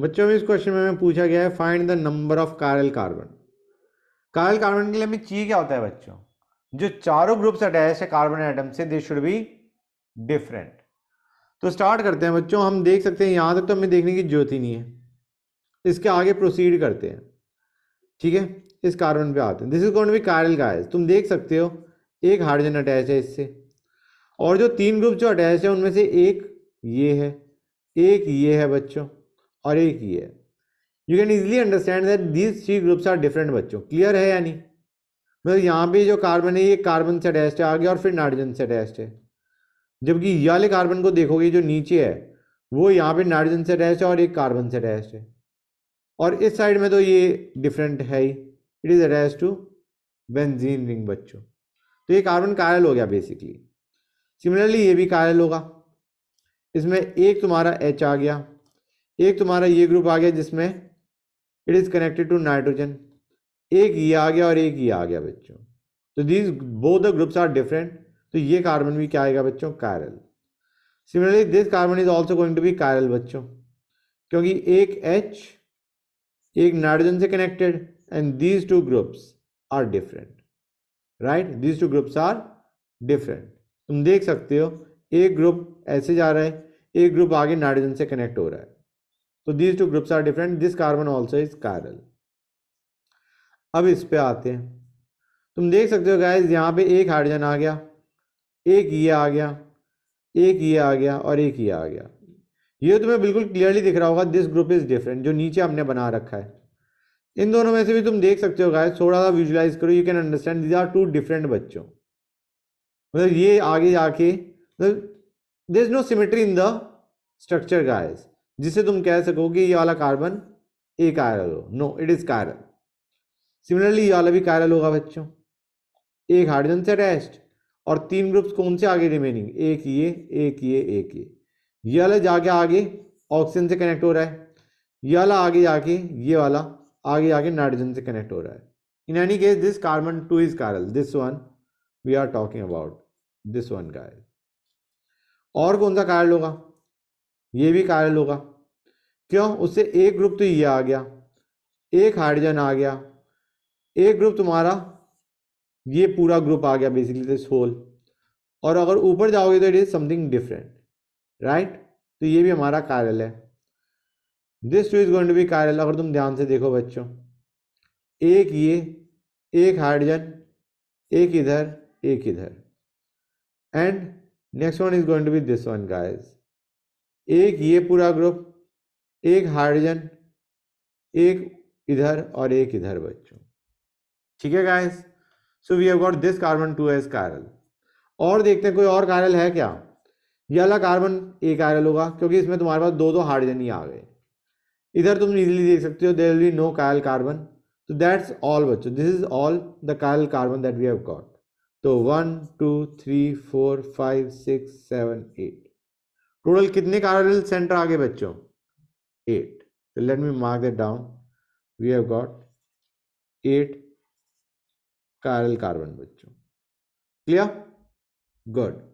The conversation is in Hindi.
बच्चों में इस क्वेश्चन में हमें पूछा गया है find the number of chiral carbon chiral carbon के लिए हमें चाहिए क्या होता है बच्चों जो चारों ग्रुप्स अटैच है कार्बन एटम से दे शुड बी डिफरेंट तो स्टार्ट करते हैं बच्चों हम देख सकते हैं यहाँ तक तो हमें देखने की जरूरत ही नहीं है इसके आगे प्रोसीड करते हैं ठीक है इस कार्बन पे आते हैं this is going be chiral guys तुम देख सकते हो एक हाइड्रोजन अटैच है इससे और जो तीन ग्रुप जो अटैच है उनमें से एक ये है एक ये है बच्चों और एक ही है you can easily understand that these three groups are different बच्चों क्लियर है या नहीं मतलब यहाँ पे जो कार्बन है ये कार्बन से अटैच है आगे और फिर नाइट्रोजन से अटैच है जबकि ये वाले कार्बन को देखोगे जो नीचे है वो यहाँ पे नाइट्रोजन से अटैच है और एक कार्बन से अटैच है और इस साइड में तो ये डिफरेंट है ही it is attach to benzene ring बच्चों तो ये कार्बन कायल हो गया बेसिकली सिमिलरली ये भी कायल होगा इसमें एक तुम्हारा एच आ गया एक तुम्हारा ये ग्रुप आ गया जिसमें it is connected to nitrogen एक ये आ गया और एक ये आ गया बच्चों तो these both the groups are different तो ये कार्बन भी क्या आएगा बच्चों chiral similarly this carbon is also going to be chiral बच्चों क्योंकि एक एच एक नाइट्रोजन से connected and these two groups are different right these two groups are different तुम देख सकते हो एक ग्रुप ऐसे जा रहा है एक ग्रुप आगे नाइट्रोजन से कनेक्ट हो रहा है तो these two groups are different this carbon also is chiral अब इस पे आते हैं तुम देख सकते हो गाइज यहाँ पे एक हाइड्रोजन आ गया एक ये आ गया एक ये आ गया और एक ये आ गया ये तुम्हें बिल्कुल क्लियरली दिख रहा होगा दिस ग्रुप इज डिफरेंट जो नीचे हमने बना रखा है इन दोनों में से भी तुम देख सकते हो गाइज थोड़ा सा विजुलाइज करो you can understand these are two different बच्चों मतलब ये आगे जाके मतलब there is no symmetry in the structure guys जिसे तुम कह सको कि ये वाला कार्बन ए कायरल हो no it is chiral similarly ये वाला भी कायरल होगा बच्चों एक हाइड्रोजन से अटैच्ड और तीन ग्रुप्स कौन से आगे रिमेनिंग एक ये एक ये एक ये ये वाला जाके आगे ऑक्सीजन से कनेक्ट हो रहा है ये वाला आगे जाके ये वाला आगे जाके नाइट्रोजन से कनेक्ट हो रहा है in any case this carbon two is chiral this one we are talking about this one chiral और कौन सा कायरल होगा ये भी कायल होगा क्यों उससे एक ग्रुप तो ये आ गया एक हाइड्रोजन आ गया एक ग्रुप तुम्हारा ये पूरा ग्रुप आ गया बेसिकली दिस होल और अगर ऊपर जाओगे तो it is something different right तो ये भी हमारा कायल है this two is going to be chiral अगर तुम ध्यान से देखो बच्चों एक ये एक हाइड्रोजन एक इधर एक इधर and next one is going to be this one guys एक ये पूरा ग्रुप एक हाइड्रोजन एक इधर और एक इधर बच्चों ठीक है guys so we have got this carbon two as chiral और देखते हैं कोई और कायरल है क्या ये अला कार्बन एक कायरल होगा क्योंकि इसमें तुम्हारे पास दो दो हाइड्रोजन ही आ गए इधर तुम इजिली देख सकते हो there be no chiral carbon तो दैट्स ऑल बच्चों this is all the chiral carbon that we have got तो one two three four five six seven eight total कितने कार्डियल सेंटर आ गए बच्चों एट तो let me mark that down we have got eight carbon बच्चों क्लियर गुड